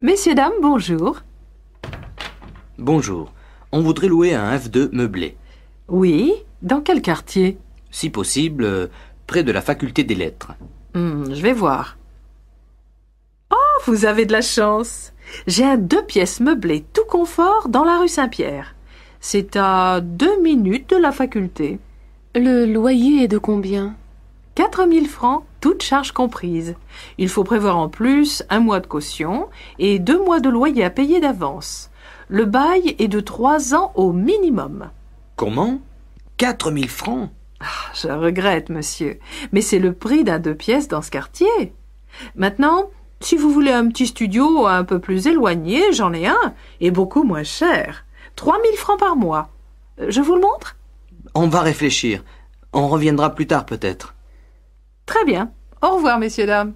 Messieurs, dames, bonjour. Bonjour. On voudrait louer un F2 meublé. Oui, dans quel quartier Si possible, euh, près de la faculté des lettres. Hmm, je vais voir. Oh, vous avez de la chance. J'ai un deux pièces meublé tout confort dans la rue Saint-Pierre. C'est à deux minutes de la faculté. Le loyer est de combien mille francs, toutes charges comprises. Il faut prévoir en plus un mois de caution et deux mois de loyer à payer d'avance. Le bail est de trois ans au minimum. Comment Quatre mille francs ah, Je regrette, monsieur, mais c'est le prix d'un deux pièces dans ce quartier. Maintenant, si vous voulez un petit studio un peu plus éloigné, j'en ai un, et beaucoup moins cher. Trois mille francs par mois. Euh, je vous le montre On va réfléchir. On reviendra plus tard peut-être. Très bien. Au revoir, messieurs, dames.